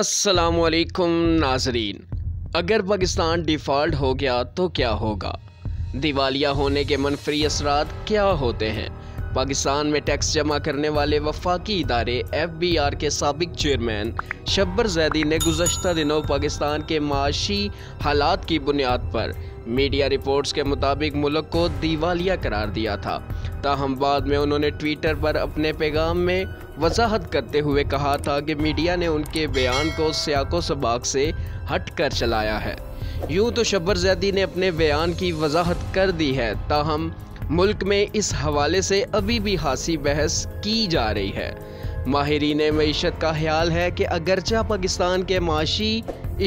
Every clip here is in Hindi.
असलकुम नाजरीन अगर पाकिस्तान डिफ़ॉल्ट हो गया तो क्या होगा दिवालिया होने के मनफरी असरात क्या होते हैं पाकिस्तान में टैक्स जमा करने वाले वफाकी इदारे एफ बी आर के सबक चेयरमैन शब्बर जैदी ने गुजशत दिनों पाकिस्तान के माशी हालात की बुनियाद पर मीडिया रिपोर्ट्स के मुताबिक मुल्क को दिवालिया करार दिया था ताहम बाद में उन्होंने ट्विटर पर अपने पैगाम में वजाहत करते हुए कहा था कि मीडिया ने उनके बयान को सियाको सबाक से हट कर चलाया है यूं तो शब्बर जैदी ने अपने बयान की वजाहत कर दी है ताहम मुल्क में इस हवाले से अभी भी हासी बहस की जा रही है माहरीन मीशत का ख्याल है कि अगरचा पाकिस्तान के माशी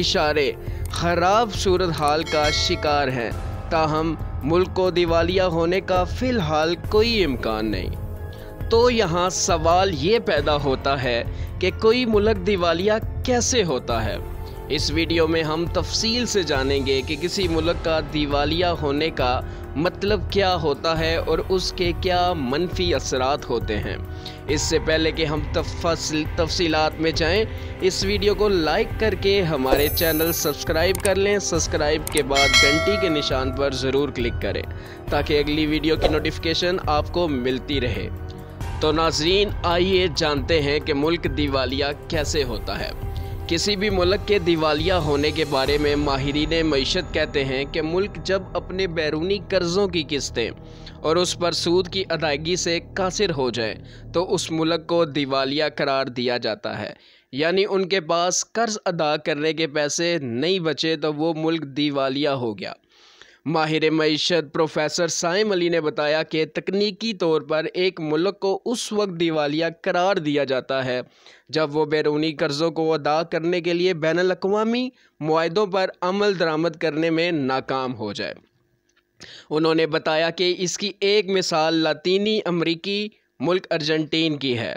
इशारे ख़राब सूरत हाल का शिकार हैं ताहम मुल्क को दिवालिया होने का फ़िलहाल कोई इम्कान नहीं तो यहाँ सवाल ये पैदा होता है कि कोई मुल्क दिवालिया कैसे होता है इस वीडियो में हम तफसील से जानेंगे कि किसी मुल्क का दिवालिया होने का मतलब क्या होता है और उसके क्या मनफी असरात होते हैं इससे पहले कि हम तफसल तफसीलात में जाएं इस वीडियो को लाइक करके हमारे चैनल सब्सक्राइब कर लें सब्सक्राइब के बाद घंटी के निशान पर ज़रूर क्लिक करें ताकि अगली वीडियो की नोटिफिकेशन आपको मिलती रहे तो नाजरीन आइए जानते हैं कि मुल्क दिवालिया कैसे होता है किसी भी मुल्क के दिवालिया होने के बारे में माहरीन मीशत कहते हैं कि मुल्क जब अपने बैरूनी कर्ज़ों की किस्तें और उस पर सूद की अदायगी से कासिर हो जाए तो उस मुल्क को दिवालिया करार दिया जाता है यानी उनके पास कर्ज़ अदा करने के पैसे नहीं बचे तो वो मुल्क दिवालिया हो गया माहिर मीशत प्रोफेसर साइम अली ने बताया कि तकनीकी तौर पर एक मुल्क को उस वक्त दिवालिया करार दिया जाता है जब वो बैरूनी कर्ज़ों को अदा करने के लिए बैन अवी माहों पर अमल दरामद करने में नाकाम हो जाए उन्होंने बताया कि इसकी एक मिसाल लातीनी अमरीकी मुल्क अर्जेंटीन की है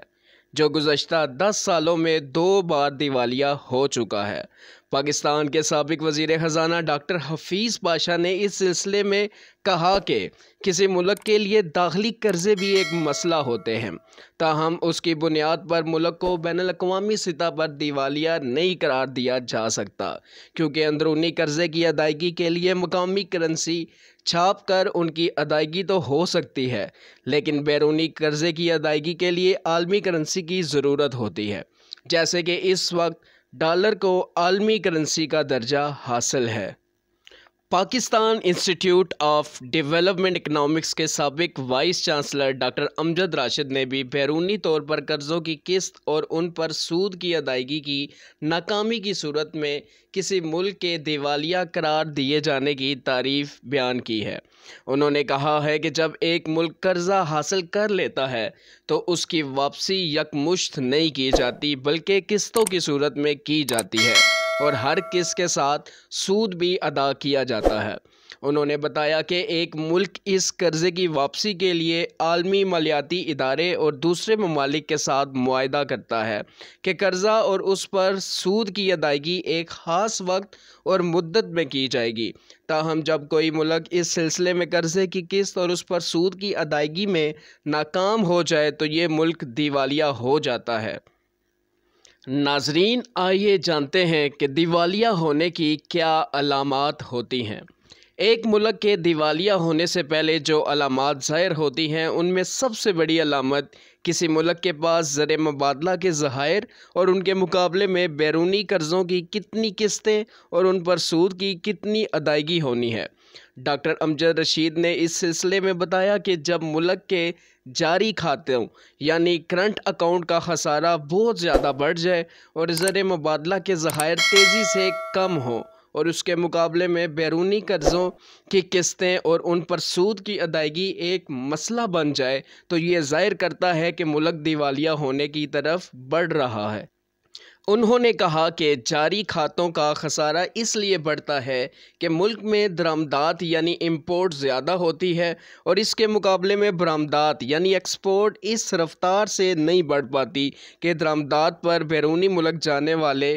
जो गुज्त दस सालों में दो बार दिवालिया हो चुका है पाकिस्तान के सबक वजीर ख़जाना डॉक्टर हफीज़ पाशा ने इस सिलसिले में कहा कि किसी मुल्क के लिए दाखिली कर्जे भी एक मसला होते हैं ताहम उसकी बुनियाद पर मुल्क को बैन अवी सतह पर दिवालिया नहीं करार दिया जा सकता क्योंकि अंदरूनी कर्जे की अदायगी के लिए मकामी करेंसी छाप कर उनकी अदायगी तो हो सकती है लेकिन बैरूनी कर्जे की अदायगी के लिए आलमी करेंसी की ज़रूरत होती है जैसे कि इस वक्त डॉलर को आलमी करेंसी का दर्जा हासिल है Pakistan Institute of Development Economics के सबक vice chancellor doctor Amjad Rashid ने भी बैरूनी तौर पर कर्ज़ों की किस्त और उन पर सूद की अदायगी की नाकामी की सूरत में किसी मुल्क के दिवालिया करार दिए जाने की तारीफ बयान की है उन्होंने कहा है कि जब एक मुल्क कर्ज़ा हासिल कर लेता है तो उसकी वापसी यकमुश्त नहीं की जाती बल्कि किस्तों की सूरत में की जाती है और हर किस के साथ सूद भी अदा किया जाता है उन्होंने बताया कि एक मुल्क इस कर्ज़े की वापसी के लिए आलमी मालियाती इदारे और दूसरे ममालिक के साथ माहदा करता है कि कर्ज़ा और उस पर सूद की अदायगी एक ख़ास वक्त और मुद्दत में की जाएगी ताहम जब कोई मुल्क इस सिलसिले में कर्ज़े की किस्त और उस पर सूद की अदायगी में नाकाम हो जाए तो ये मुल्क दिवालिया हो जाता है नाजरीन आइए जानते हैं कि दिवालिया होने की क्या अलामत होती हैं एक मुल्क के दिवालिया होने से पहले जो अलामत ज़ाहिर होती हैं उनमें सबसे बड़ी अलामत किसी मुल्क के पास ज़र मुबादला के ज़ाहिर और उनके मुकाबले में बैरूनी कर्ज़ों की कितनी किस्तें और उन पर सूद की कितनी अदायगी होनी है डॉक्टर अमजद रशीद ने इस सिलसिले में बताया कि जब मुल्क के जारी खातों यानी करंट अकाउंट का खसारा बहुत ज़्यादा बढ़ जाए और ज़र मुबादला के ज़ाहिर तेज़ी से कम हों और उसके मुकाबले में बैरूनी कर्ज़ों की किस्तें और उन पर सूद की अदायगी एक मसला बन जाए तो ये जाहिर करता है कि मुलक दिवालिया होने की तरफ बढ़ रहा है उन्होंने कहा कि जारी खातों का खसारा इसलिए बढ़ता है कि मुल्क में दरामदात यानी इंपोर्ट ज़्यादा होती है और इसके मुकाबले में बरामदात यानी एक्सपोर्ट इस रफ्तार से नहीं बढ़ पाती कि दरामदात पर बैरूनी मुल्क जाने वाले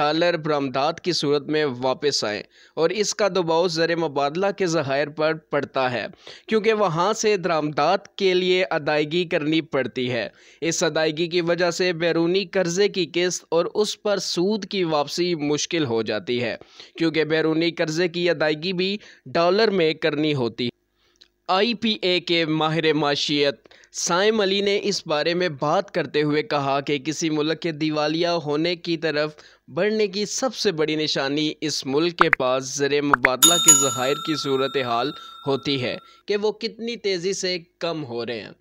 डॉलर बरामदात की सूरत में वापस आएँ और इसका दबाव ज़र मुबादला के ज़ाहिर पर पड़ता है क्योंकि वहाँ से दरामदात के लिए अदायगी करनी पड़ती है इस अदायगी की वजह से बैरूनी कर्जे की किस्त और उस पर सूद की वापसी मुश्किल हो जाती है क्योंकि बैरूनी कर्जे की अदायगी भी डॉलर में करनी होती आई पी ए के माहिर माशियत साइम अली ने इस बारे में बात करते हुए कहा कि किसी मुल्क के दिवालिया होने की तरफ बढ़ने की सबसे बड़ी निशानी इस मुल्क के पास ज़र मुबादला के ज़ाहिर की सूरत हाल होती है कि वो कितनी तेज़ी से कम हो रहे हैं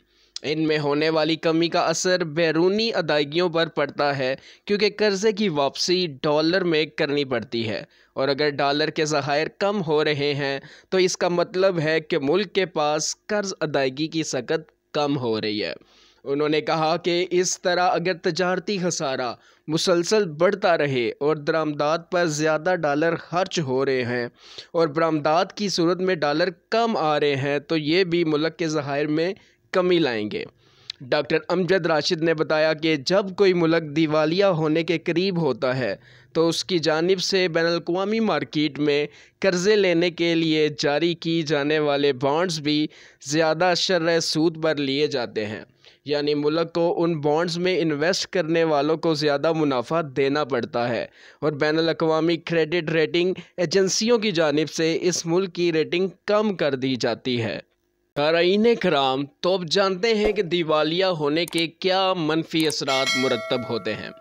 इनमें होने वाली कमी का असर बैरूनी अदायगियों पर पड़ता है क्योंकि कर्ज़े की वापसी डॉलर में करनी पड़ती है और अगर डॉलर के जहायर कम हो रहे हैं तो इसका मतलब है कि मुल्क के पास कर्ज़ अदायगी की सकत कम हो रही है उन्होंने कहा कि इस तरह अगर तजारती खसारा मुसलसल बढ़ता रहे और दरामदाद पर ज़्यादा डॉलर खर्च हो रहे हैं और बरामदाद की सूरत में डॉलर कम आ रहे हैं तो ये भी मुल्क के जहायर में कमी लाएंगे डॉक्टर अमजद राशिद ने बताया कि जब कोई मुल्क दिवालिया होने के करीब होता है तो उसकी जानब से बैन अवी मार्केट में कर्ज़े लेने के लिए जारी की जाने वाले बॉन्ड्स भी ज़्यादा शर सूद पर लिए जाते हैं यानी मुल्क को उन बॉन्ड्स में इन्वेस्ट करने वालों को ज़्यादा मुनाफा देना पड़ता है और बैन अवी क्रेडिट रेटिंग एजेंसियों की जानब से इस मुल्क की रेटिंग कम कर दी जाती है नारायण कराम तो अब जानते हैं कि दिवालिया होने के क्या मनफी असरात मुरतब होते हैं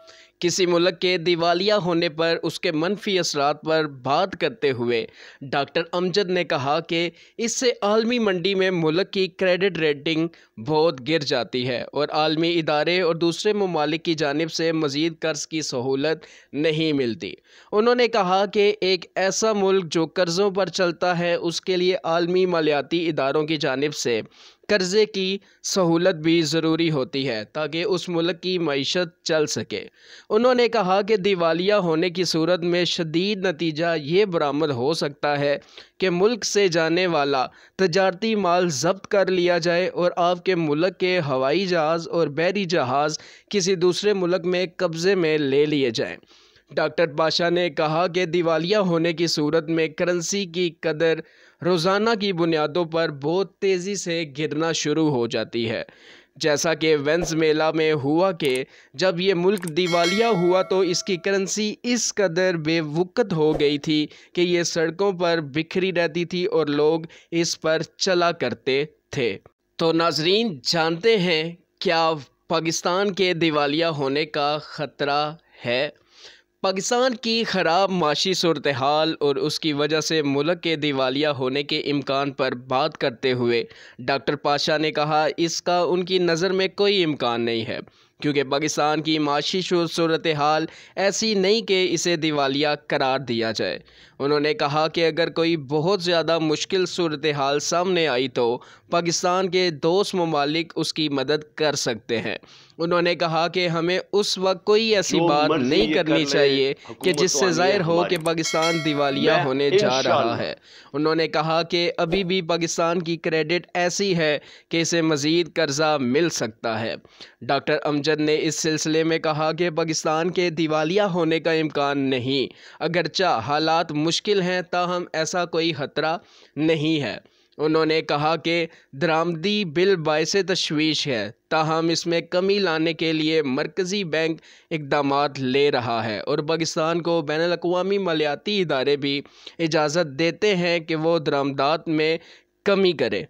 किसी मुल्क के दिवालिया होने पर उसके मनफी असरात पर बात करते हुए डॉक्टर अमजद ने कहा कि इससे आलमी मंडी में मुल्क की क्रेडिट रेटिंग बहुत गिर जाती है और आलमी इदारे और दूसरे ममालिक की जानब से मज़ीद कर्ज़ की सहूलत नहीं मिलती उन्होंने कहा कि एक ऐसा मुल्क जो कर्ज़ों पर चलता है उसके लिए आलमी मालियाती इदारों की जानब से कर्ज़े की सहूलत भी ज़रूरी होती है ताकि उस मुल्क की मीशत चल सके उन्होंने कहा कि दिवालिया होने की सूरत में शदीद नतीजा ये बरामद हो सकता है कि मुल्क से जाने वाला तजारती माल जब्त कर लिया जाए और आपके मुल्क के हवाई जहाज़ और बहरी जहाज़ किसी दूसरे मुल्क में कब्ज़े में ले लिए जाएँ डॉक्टर पाशा ने कहा कि दिवालिया होने की सूरत में करेंसी की कदर रोज़ाना की बुनियादों पर बहुत तेज़ी से गिरना शुरू हो जाती है जैसा कि वेंस मेला में हुआ कि जब ये मुल्क दिवालिया हुआ तो इसकी करेंसी इस कदर बेवकत हो गई थी कि ये सड़कों पर बिखरी रहती थी और लोग इस पर चला करते थे तो नाजरीन जानते हैं क्या पाकिस्तान के दिवालिया होने का ख़तरा है पाकिस्तान की ख़राब माशी सूरत हाल और उसकी वजह से मुल्क के दिवालिया होने के इम्कान पर बात करते हुए डॉक्टर पाशा ने कहा इसका उनकी नज़र में कोई इम्कान नहीं है क्योंकि पाकिस्तान की माशी सूरत हाल ऐसी नहीं कि इसे दिवालिया करार दिया जाए उन्होंने कहा कि अगर कोई बहुत ज़्यादा मुश्किल सूरत हाल सामने आई तो पाकिस्तान के दोस्त ममालिक उसकी मदद कर सकते हैं उन्होंने कहा कि हमें उस वक्त कोई ऐसी बात नहीं करनी कर चाहिए कि जिससे तो जाहिर हो कि पाकिस्तान दिवालिया होने जा रहा है उन्होंने कहा कि अभी भी पाकिस्तान की क्रेडिट ऐसी है कि इसे मज़ीद कर्जा मिल सकता है डॉक्टर अमजद कमीशन ने इस सिलसिले में कहा कि पाकिस्तान के दिवालिया होने का इम्कान नहीं अगरचा हालात मुश्किल हैं ताहम ऐसा कोई ख़तरा नहीं है उन्होंने कहा कि दरामदी बिल बायस तशवीश है ताहम इसमें कमी लाने के लिए मरकज़ी बैंक इकदाम ले रहा है और पाकिस्तान को बैन अवी मालियाती इदारे भी इजाज़त देते हैं कि वो दरामदात में कमी करें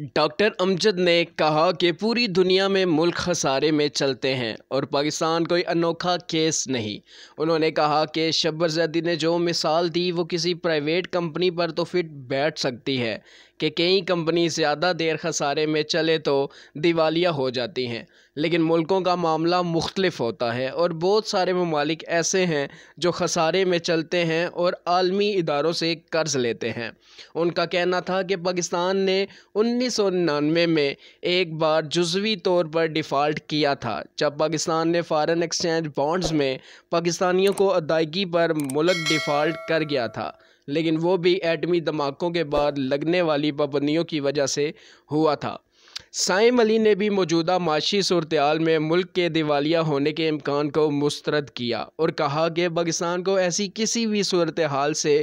डॉक्टर अमजद ने कहा कि पूरी दुनिया में मुल्क खसारे में चलते हैं और पाकिस्तान कोई अनोखा केस नहीं उन्होंने कहा कि शब्बर जैदी ने जो मिसाल दी वो किसी प्राइवेट कंपनी पर तो फिट बैठ सकती है कि कई कंपनी ज़्यादा देर खसारे में चले तो दिवालिया हो जाती हैं लेकिन मुल्कों का मामला मुख्तलफ होता है और बहुत सारे ममालिक ऐसे हैं जो खसारे में चलते हैं और आलमी इदारों से कर्ज़ लेते हैं उनका कहना था कि पाकिस्तान ने उन्नीस सौ निन्यानवे में एक बार जुजवी तौर पर डिफ़ाल्ट किया था जब पाकिस्तान ने फ़ारन एक्सचेंज बॉन्ड्स में पाकिस्तानियों को अदायगी पर मुल्क डिफ़ाल्ट कर गया था लेकिन वो भी एटमी धमाकों के बाद लगने वाली पाबंदियों की वजह से हुआ था साइम अली ने भी मौजूदा माशी सूरत में मुल्क के दिवालिया होने के इम्कान को मुस्रद किया और कहा कि पाकिस्तान को ऐसी किसी भी सूरत हाल से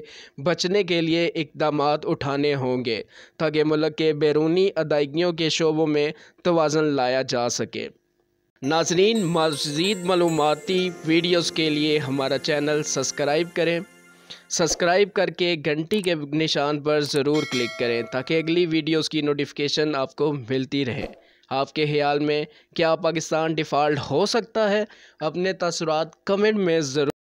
बचने के लिए इकदाम उठाने होंगे ताकि मुल्क के बैरूनी अदायगियों के शोबों में तोज़न लाया जा सके नाजरीन मजीद मालूमती वीडियोज़ के लिए हमारा चैनल सब्सक्राइब करें सब्सक्राइब करके घंटी के निशान पर ज़रूर क्लिक करें ताकि अगली वीडियोस की नोटिफिकेशन आपको मिलती रहे आपके ख्याल में क्या पाकिस्तान डिफ़ॉल्ट हो सकता है अपने तसरात कमेंट में ज़रूर